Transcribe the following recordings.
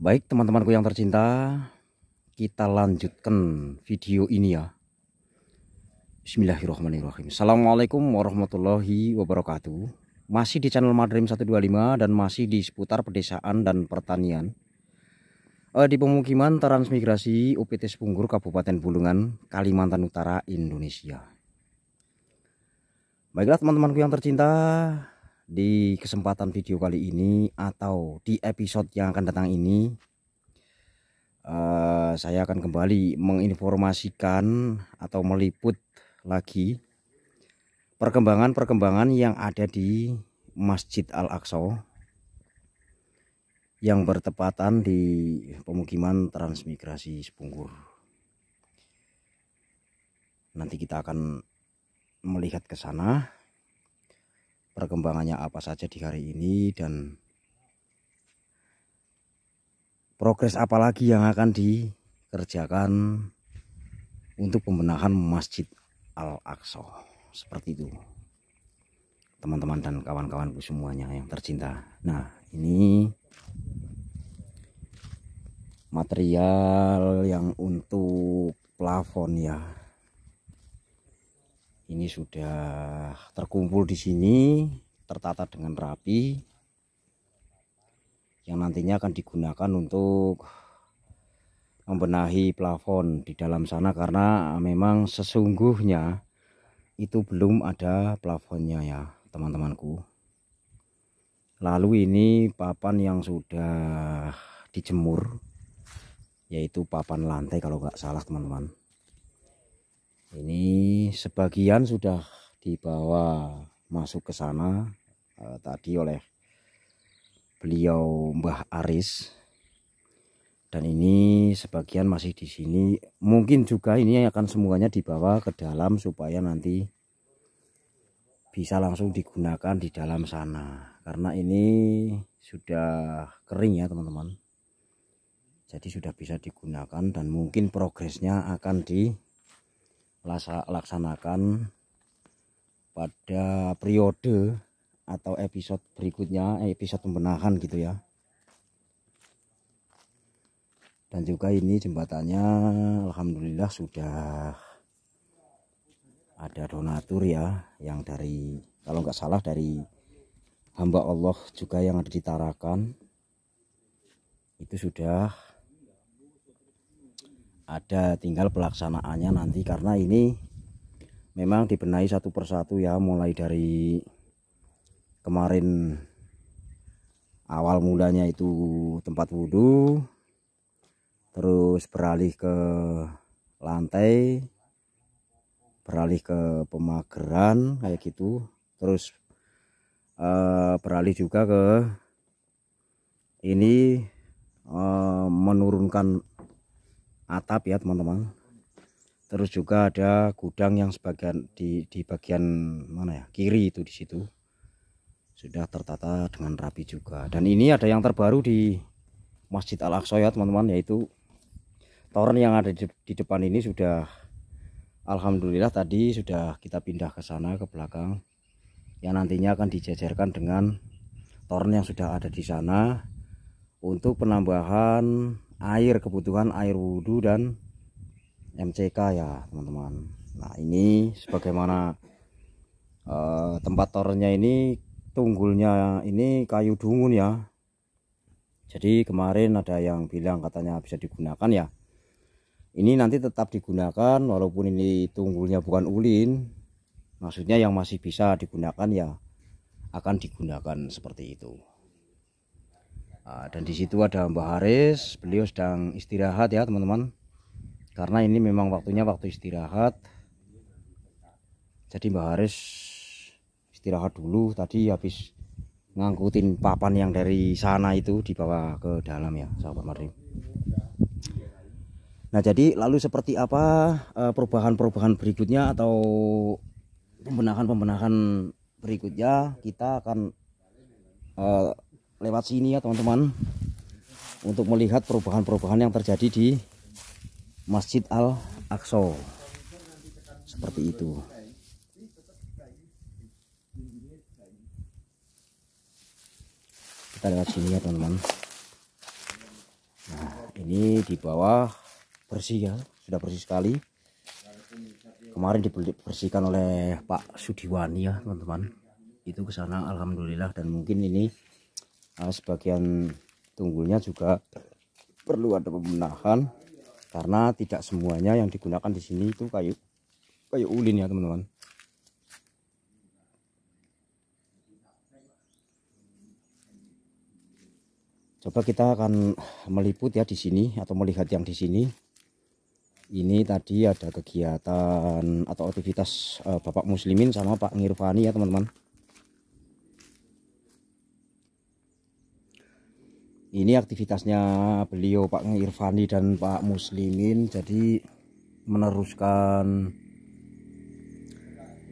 Baik teman-temanku yang tercinta, kita lanjutkan video ini ya. Bismillahirrahmanirrahim. Assalamualaikum warahmatullahi wabarakatuh. Masih di channel Madrim 125 dan masih di seputar pedesaan dan pertanian. Eh, di pemukiman transmigrasi UPT Sepunggur Kabupaten Bulungan, Kalimantan Utara, Indonesia. Baiklah teman-temanku yang tercinta, di kesempatan video kali ini atau di episode yang akan datang ini uh, saya akan kembali menginformasikan atau meliput lagi perkembangan-perkembangan yang ada di Masjid Al-Aqsa yang bertepatan di pemukiman transmigrasi Sepunggur. Nanti kita akan melihat ke sana perkembangannya apa saja di hari ini dan progres apa lagi yang akan dikerjakan untuk pembenahan Masjid Al-Aqsa seperti itu teman-teman dan kawan-kawanku semuanya yang tercinta nah ini material yang untuk plafon ya ini sudah terkumpul di sini tertata dengan rapi yang nantinya akan digunakan untuk membenahi plafon di dalam sana karena memang sesungguhnya itu belum ada plafonnya ya teman-temanku lalu ini papan yang sudah dijemur yaitu papan lantai kalau nggak salah teman-teman ini sebagian sudah dibawa masuk ke sana uh, tadi oleh beliau Mbah Aris. Dan ini sebagian masih di sini. Mungkin juga ini akan semuanya dibawa ke dalam supaya nanti bisa langsung digunakan di dalam sana. Karena ini sudah kering ya teman-teman. Jadi sudah bisa digunakan dan mungkin progresnya akan di laksanakan pada periode atau episode berikutnya, eh, episode pembenahan gitu ya. Dan juga ini jembatannya alhamdulillah sudah ada donatur ya yang dari kalau nggak salah dari hamba Allah juga yang ada ditarakan itu sudah ada tinggal pelaksanaannya nanti karena ini memang dibenahi satu persatu ya mulai dari kemarin awal mulanya itu tempat wudhu terus beralih ke lantai beralih ke pemageran kayak gitu terus e, beralih juga ke ini e, menurunkan atap ya teman-teman terus juga ada gudang yang sebagian di, di bagian mana ya kiri itu di situ sudah tertata dengan rapi juga dan ini ada yang terbaru di Masjid Al-Aqsa ya teman-teman yaitu toren yang ada di, di depan ini sudah Alhamdulillah tadi sudah kita pindah ke sana ke belakang yang nantinya akan dijajarkan dengan toren yang sudah ada di sana untuk penambahan air kebutuhan air wudhu dan MCK ya teman-teman nah ini sebagaimana uh, tempat tornya ini tunggulnya ini kayu dungun ya jadi kemarin ada yang bilang katanya bisa digunakan ya ini nanti tetap digunakan walaupun ini tunggulnya bukan ulin maksudnya yang masih bisa digunakan ya akan digunakan seperti itu Ah, dan di situ ada Mbah Haris, beliau sedang istirahat ya teman-teman. Karena ini memang waktunya waktu istirahat. Jadi Mbah Haris istirahat dulu tadi habis ngangkutin papan yang dari sana itu dibawa ke dalam ya sahabat Marim. Nah jadi lalu seperti apa eh, perubahan-perubahan berikutnya atau pembenahan-pembenahan berikutnya kita akan eh, lewat sini ya teman-teman untuk melihat perubahan-perubahan yang terjadi di Masjid Al-Aqsa seperti itu kita lewat sini ya teman-teman nah ini di bawah bersih ya sudah bersih sekali kemarin dibersihkan oleh Pak Sudiwani ya teman-teman itu ke sana alhamdulillah dan mungkin ini nah, sebagian tunggulnya juga perlu ada pembenahan karena tidak semuanya yang digunakan di sini itu kayu kayu ulin ya teman-teman coba kita akan meliput ya di sini atau melihat yang di sini ini tadi ada kegiatan atau aktivitas eh, Bapak Muslimin sama Pak Nirvani ya teman-teman ini aktivitasnya beliau Pak Irfani dan Pak Muslimin jadi meneruskan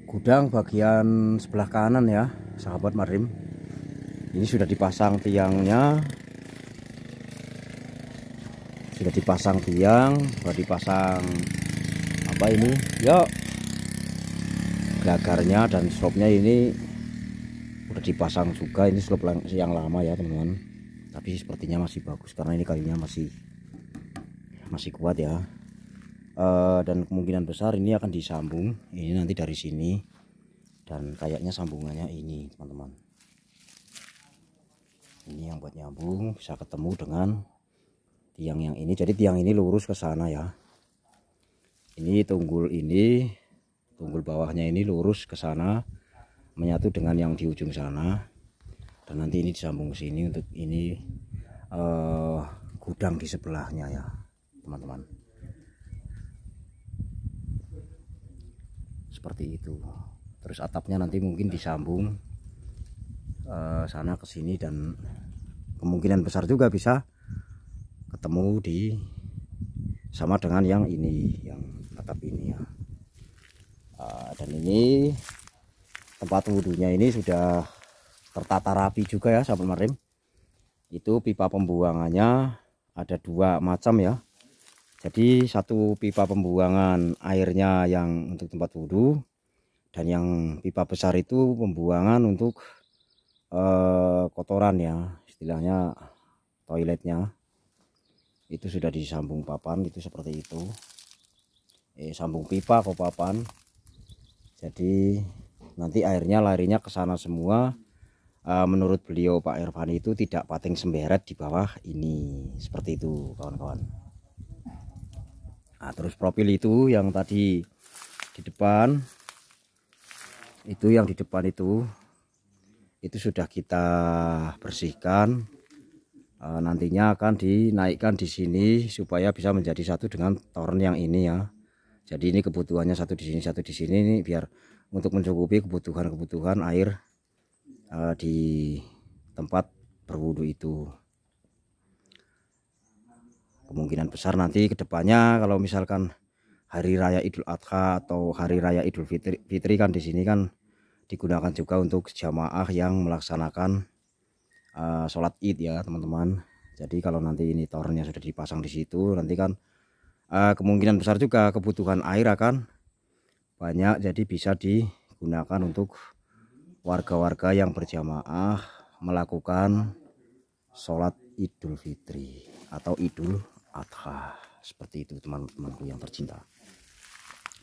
gudang bagian sebelah kanan ya sahabat marim ini sudah dipasang tiangnya sudah dipasang tiang sudah dipasang apa ini Ya, gagarnya dan stropnya ini sudah dipasang juga ini slop yang lama ya teman-teman tapi sepertinya masih bagus karena ini kayunya masih masih kuat ya e, dan kemungkinan besar ini akan disambung ini nanti dari sini dan kayaknya sambungannya ini teman-teman ini yang buat nyambung bisa ketemu dengan tiang yang ini jadi tiang ini lurus ke sana ya ini tunggul ini tunggul bawahnya ini lurus ke sana menyatu dengan yang di ujung sana dan nanti ini disambung ke sini untuk ini uh, gudang di sebelahnya ya teman-teman seperti itu terus atapnya nanti mungkin disambung uh, sana ke sini dan kemungkinan besar juga bisa ketemu di sama dengan yang ini yang atap ini ya uh, dan ini tempat wudhunya ini sudah tertata rapi juga ya sahabat marim itu pipa pembuangannya ada dua macam ya jadi satu pipa pembuangan airnya yang untuk tempat wudhu dan yang pipa besar itu pembuangan untuk eh, kotoran ya istilahnya toiletnya itu sudah disambung papan itu seperti itu eh, sambung pipa ke papan jadi nanti airnya larinya ke sana semua Eh, menurut beliau Pak Irfan itu tidak pating semberet di bawah ini seperti itu kawan-kawan nah, terus profil itu yang tadi di depan itu yang di depan itu itu sudah kita bersihkan eh, nantinya akan dinaikkan di sini supaya bisa menjadi satu dengan torn yang ini ya jadi ini kebutuhannya satu di sini satu di sini ini biar untuk mencukupi kebutuhan-kebutuhan air uh, di tempat berwudu itu kemungkinan besar nanti kedepannya kalau misalkan hari raya Idul Adha atau hari raya Idul Fitri, Fitri kan di sini kan digunakan juga untuk jamaah yang melaksanakan uh, sholat id ya teman-teman jadi kalau nanti ini tornya sudah dipasang di situ nanti kan uh, kemungkinan besar juga kebutuhan air akan banyak jadi bisa digunakan untuk warga-warga yang berjamaah melakukan sholat idul fitri atau idul adha seperti itu teman-temanku yang tercinta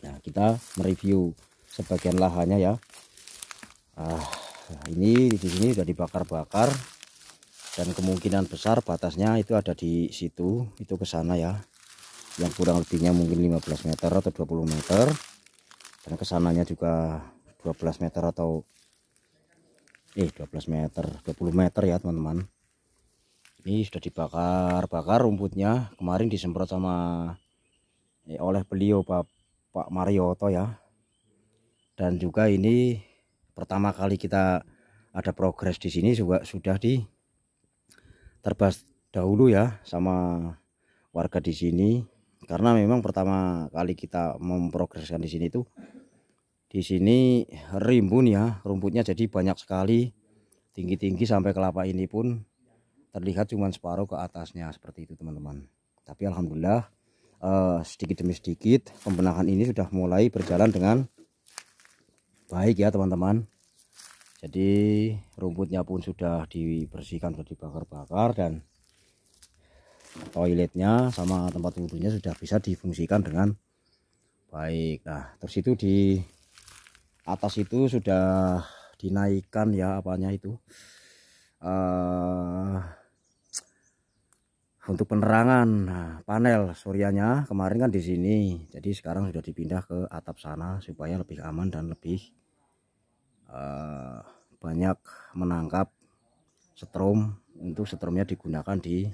nah kita mereview sebagian lahannya ya ah nah ini di sini sudah dibakar-bakar dan kemungkinan besar batasnya itu ada di situ itu ke sana ya yang kurang lebihnya mungkin 15 meter atau 20 meter dan kesananya juga 12 meter atau eh 12 meter 20 meter ya teman-teman ini sudah dibakar-bakar rumputnya kemarin disemprot sama eh, oleh beliau Pak, Pak Marioto ya dan juga ini pertama kali kita ada progres di sini juga sudah di terbas dahulu ya sama warga di sini karena memang pertama kali kita memprogreskan di sini itu di sini rimbun ya, rumputnya jadi banyak sekali. Tinggi-tinggi sampai kelapa ini pun terlihat cuma separuh ke atasnya seperti itu teman-teman. Tapi alhamdulillah eh, sedikit demi sedikit pembenahan ini sudah mulai berjalan dengan baik ya teman-teman. Jadi rumputnya pun sudah dibersihkan sudah dibakar-bakar dan toiletnya sama tempat wudhunya sudah bisa difungsikan dengan baik nah terus itu di atas itu sudah dinaikkan ya apanya itu uh, untuk penerangan nah, panel surianya kemarin kan di sini jadi sekarang sudah dipindah ke atap sana supaya lebih aman dan lebih uh, banyak menangkap setrum untuk setrumnya digunakan di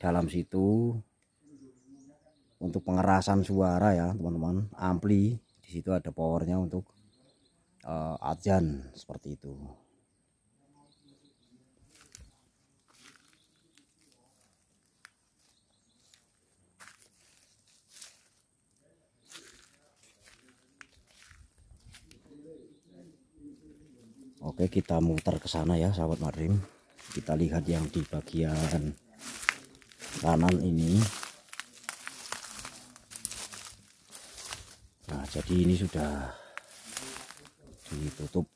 dalam situ untuk pengerasan suara ya teman-teman ampli situ ada powernya untuk uh, eh, ajan seperti itu Oke kita muter ke sana ya sahabat Madrim kita lihat yang di bagian kanan ini nah jadi ini sudah ditutup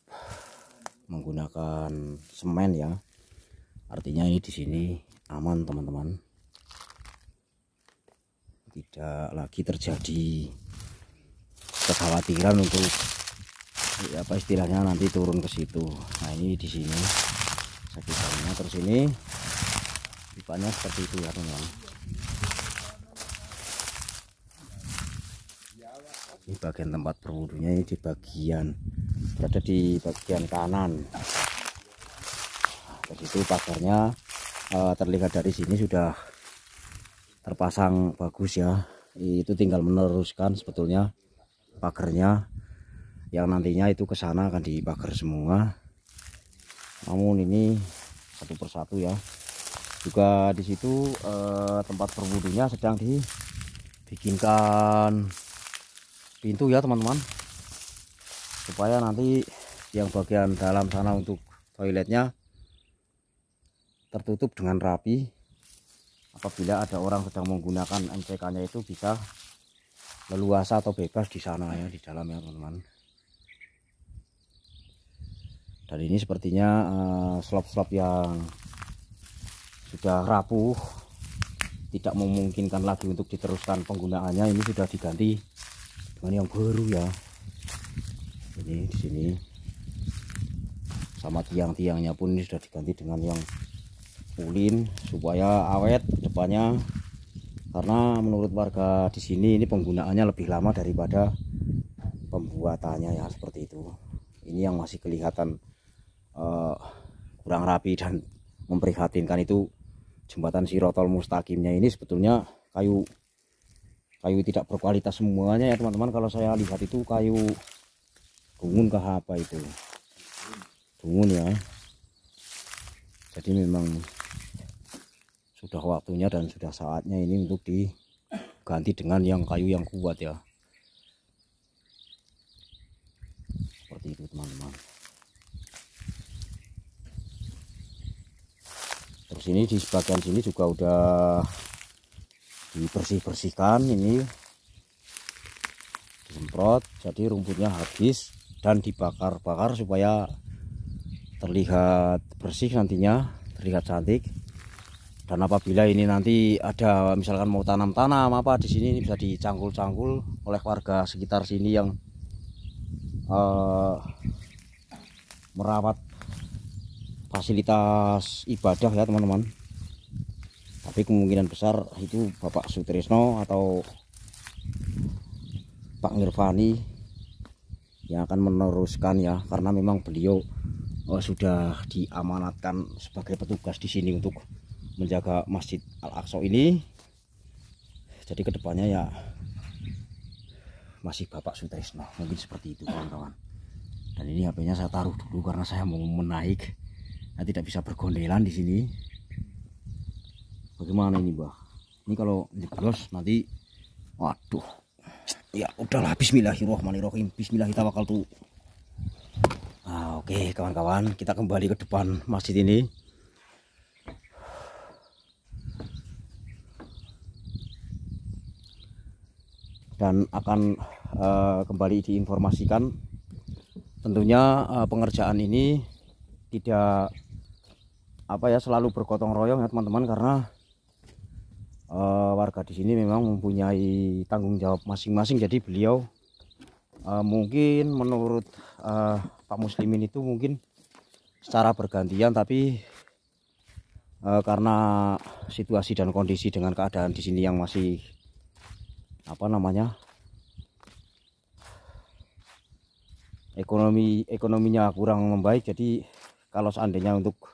menggunakan semen ya artinya ini di sini aman teman-teman tidak lagi terjadi kekhawatiran untuk ya apa istilahnya nanti turun ke situ nah ini di sini sekitarnya terus ini pipanya seperti itu ya teman-teman ini bagian tempat berwudunya ini di bagian berada di bagian kanan nah, itu pagarnya uh, eh, terlihat dari sini sudah terpasang bagus ya itu tinggal meneruskan sebetulnya pagarnya yang nantinya itu ke sana akan dipagar semua namun ini satu persatu ya juga di situ eh, tempat perwudunya sedang dibikinkan pintu ya teman-teman supaya nanti yang bagian dalam sana untuk toiletnya tertutup dengan rapi apabila ada orang sedang menggunakan MCK nya itu bisa leluasa atau bebas di sana ya di dalam ya teman-teman dan ini sepertinya eh, slop-slop uh, slop -slop yang sudah rapuh tidak memungkinkan lagi untuk diteruskan penggunaannya ini sudah diganti Nah, ini yang baru ya ini di sini sama tiang-tiangnya pun ini sudah diganti dengan yang ulin supaya awet depannya karena menurut warga di sini ini penggunaannya lebih lama daripada pembuatannya ya seperti itu ini yang masih kelihatan uh, kurang rapi dan memprihatinkan itu jembatan sirotol mustaqimnya ini sebetulnya kayu kayu tidak berkualitas semuanya ya teman-teman kalau saya lihat itu kayu dungun ke apa itu tungun ya jadi memang sudah waktunya dan sudah saatnya ini untuk diganti dengan yang kayu yang kuat ya seperti itu teman-teman terus ini di sebagian sini juga udah dibersih-bersihkan ini disemprot jadi rumputnya habis dan dibakar-bakar supaya terlihat bersih nantinya terlihat cantik dan apabila ini nanti ada misalkan mau tanam-tanam apa di sini ini bisa dicangkul-cangkul oleh warga sekitar sini yang uh, merawat fasilitas ibadah ya teman-teman tapi kemungkinan besar itu Bapak Sutrisno atau Pak Nirvani yang akan meneruskan ya karena memang beliau oh, sudah diamanatkan sebagai petugas di sini untuk menjaga Masjid Al-Aqsa ini jadi kedepannya ya masih Bapak Sutrisno mungkin seperti itu kawan-kawan dan ini HP-nya saya taruh dulu karena saya mau menaik saya tidak bisa bergondelan di sini bagaimana ini bah ini kalau jeblos nanti waduh ya udahlah bismillahirrohmanirrohim bismillahirrahmanirrahim nah, oke kawan-kawan kita kembali ke depan masjid ini dan akan uh, kembali diinformasikan tentunya uh, pengerjaan ini tidak apa ya selalu bergotong royong ya teman-teman karena uh, warga di sini memang mempunyai tanggung jawab masing-masing jadi beliau uh, mungkin menurut uh, Pak Muslimin itu mungkin secara bergantian tapi uh, karena situasi dan kondisi dengan keadaan di sini yang masih apa namanya ekonomi ekonominya kurang membaik jadi kalau seandainya untuk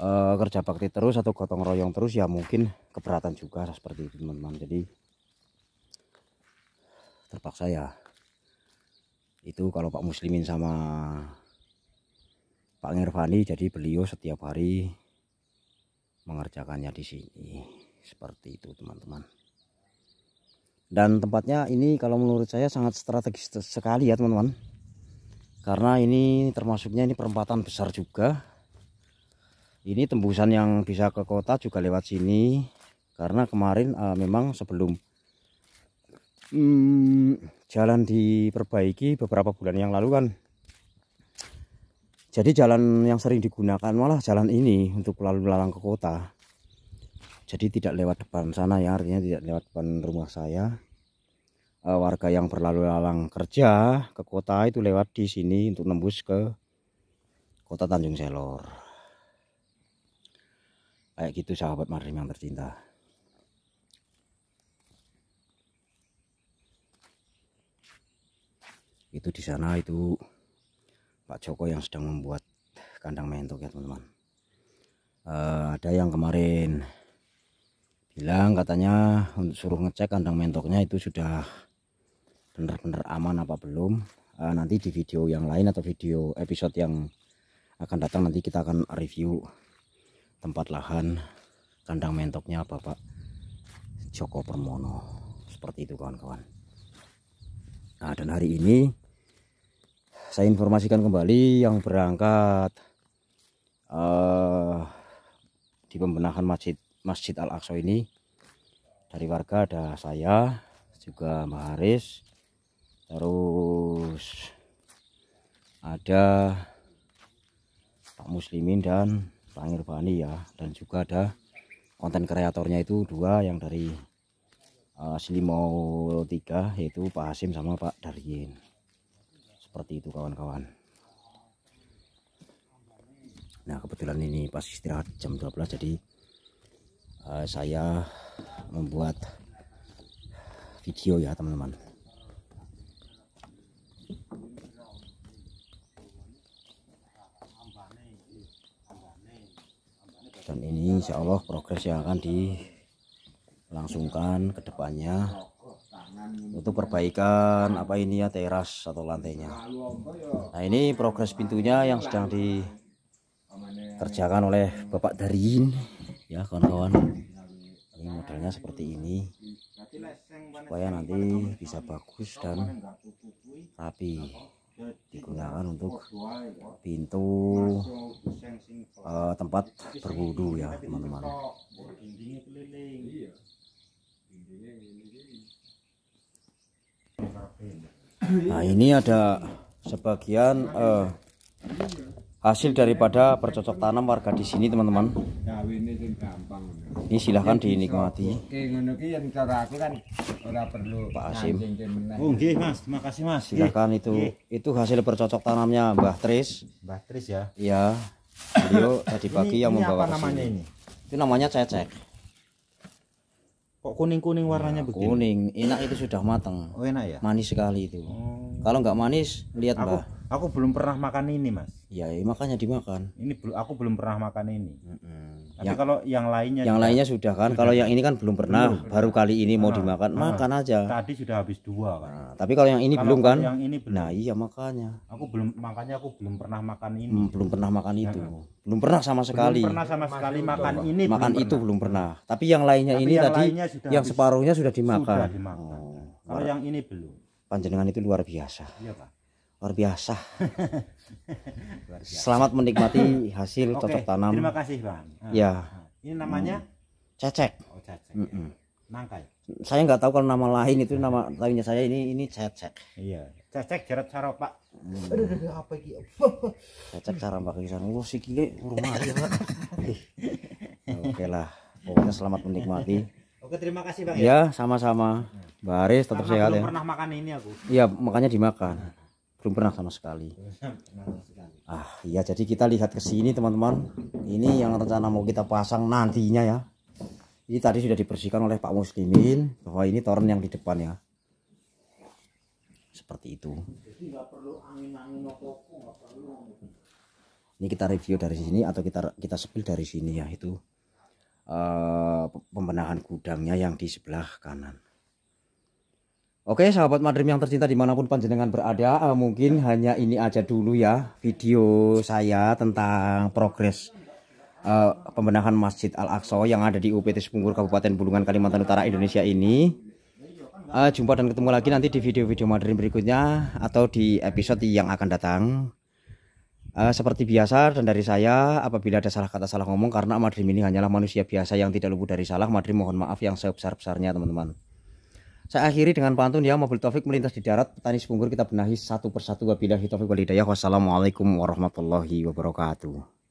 uh, kerja bakti terus atau gotong royong terus ya mungkin keberatan juga seperti itu teman-teman jadi terpaksa ya itu kalau Pak Muslimin sama Pak Nirvani jadi beliau setiap hari mengerjakannya di sini seperti itu teman-teman dan tempatnya ini kalau menurut saya sangat strategis sekali ya teman-teman karena ini termasuknya ini perempatan besar juga ini tembusan yang bisa ke kota juga lewat sini karena kemarin uh, memang sebelum hmm, jalan diperbaiki beberapa bulan yang lalu kan jadi jalan yang sering digunakan malah jalan ini untuk lalu lalang ke kota jadi tidak lewat depan sana ya artinya tidak lewat depan rumah saya uh, warga yang berlalu lalang kerja ke kota itu lewat di sini untuk nembus ke kota Tanjung Selor kayak gitu sahabat marim yang tercinta itu di sana itu Pak Joko yang sedang membuat kandang mentok ya teman-teman uh, ada yang kemarin bilang katanya untuk suruh ngecek kandang mentoknya itu sudah benar-benar aman apa belum uh, nanti di video yang lain atau video episode yang akan datang nanti kita akan review tempat lahan kandang mentoknya Bapak Joko Permono seperti itu kawan-kawan nah dan hari ini saya informasikan kembali yang berangkat uh, di pembenahan masjid Masjid Al-Aqsa ini dari warga ada saya juga Mbak Haris terus ada Pak Muslimin dan Tangir Bani ya dan juga ada konten kreatornya itu dua yang dari uh, eh, Silimau 3 yaitu Pak Hasim sama Pak Daryin seperti itu kawan-kawan nah kebetulan ini pas istirahat jam 12 jadi uh, saya membuat video ya teman-teman dan ini insya Allah progres yang akan dilangsungkan ke depannya untuk perbaikan apa ini ya teras atau lantainya nah ini progres pintunya yang sedang dikerjakan oleh Bapak Darin ya kawan-kawan ini modelnya seperti ini supaya nanti bisa bagus dan rapi digunakan untuk pintu uh, tempat berwudu ya teman-teman nah ini ada sebagian uh, hasil daripada bercocok tanam warga di sini teman-teman ini silahkan dinikmati. Kan Pak Asim. Oh, nggih, Mas. Terima kasih, Mas. Silahkan itu itu hasil bercocok tanamnya Mbah Tris. Mbah Tris ya. Iya. Beliau tadi pagi yang membawa apa namanya ini? Itu namanya cecek. Kok kuning-kuning warnanya iya, begini? Kuning. Enak itu sudah matang. Oh, enak ya. Manis sekali itu. Oh. Kalau nggak manis, lihat, Mbah aku belum pernah makan ini mas ya, ya makanya dimakan ini belum aku belum pernah makan ini mm -hmm. tapi yang, kalau yang lainnya yang lainnya sudah kan kalau yang ini kan belum pernah belum, baru kali ini nah, mau ah, dimakan nah, makan aja tadi sudah habis dua kan nah, tapi kalau yang ini kalau belum kan yang ini belum. nah iya makanya aku belum makanya aku belum pernah makan ini hmm, belum pernah makan itu ya, belum pernah sama sekali belum pernah sama sekali Masih makan ini makan belum itu belum pernah tapi yang lainnya tapi ini yang tadi lainnya sudah yang habis, separuhnya sudah dimakan, sudah dimakan. Oh, kalau yang ini belum panjenengan itu luar biasa iya pak luar biasa. Selamat menikmati hasil okay. cocok tanam. Terima kasih bang. Ah. Ya. Ini namanya hmm. cecek. Oh cecek. Mm -mm. Nangka. Saya nggak tahu kalau nama lain itu nama lainnya saya ini ini cecek. Iya. Cecek jerat cara pak. Hmm. Aduh, apa gitu? cecek cara pak kisan. Wah si kile rumah Oke lah. Pokoknya selamat menikmati. Oke terima kasih bang. Ya. ya sama-sama. Baris tetap Karena sehat belum ya. Pernah makan ini aku. Iya makanya dimakan belum pernah sama sekali ah iya jadi kita lihat ke sini teman-teman ini yang rencana mau kita pasang nantinya ya ini tadi sudah dibersihkan oleh Pak Muslimin bahwa ini toren yang di depan ya seperti itu ini kita review dari sini atau kita kita sepil dari sini ya itu uh, pembenahan gudangnya yang di sebelah kanan Oke sahabat Madrim yang tercinta dimanapun panjenengan berada eh, Mungkin hanya ini aja dulu ya video saya tentang progres uh, pembenahan Masjid Al-Aqsa yang ada di UPT Sepunggur Kabupaten Bulungan Kalimantan Utara Indonesia ini uh, Jumpa dan ketemu lagi nanti di video-video Madrim berikutnya Atau di episode yang akan datang Uh, seperti biasa dan dari saya apabila ada salah kata salah ngomong karena Madrim ini hanyalah manusia biasa yang tidak luput dari salah Madrim mohon maaf yang sebesar-besarnya teman-teman saya akhiri dengan pantun ya mobil Taufik melintas di darat, petani sepunggur kita benahi satu persatu wabillahi Taufik walhidayah. Wassalamualaikum warahmatullahi wabarakatuh.